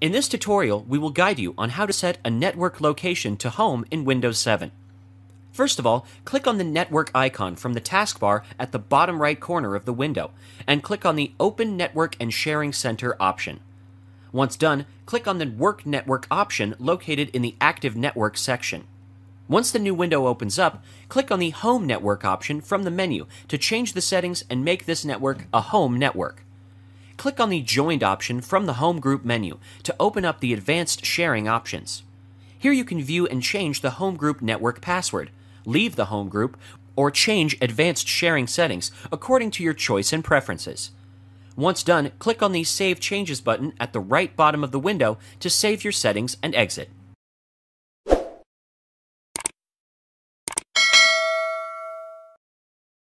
In this tutorial, we will guide you on how to set a network location to home in Windows 7. First of all, click on the network icon from the taskbar at the bottom right corner of the window, and click on the Open Network and Sharing Center option. Once done, click on the Work Network option located in the Active Network section. Once the new window opens up, click on the Home Network option from the menu to change the settings and make this network a home network click on the Joined option from the Home Group menu to open up the Advanced Sharing options. Here you can view and change the home group network password, leave the home group, or change advanced sharing settings according to your choice and preferences. Once done, click on the Save Changes button at the right bottom of the window to save your settings and exit.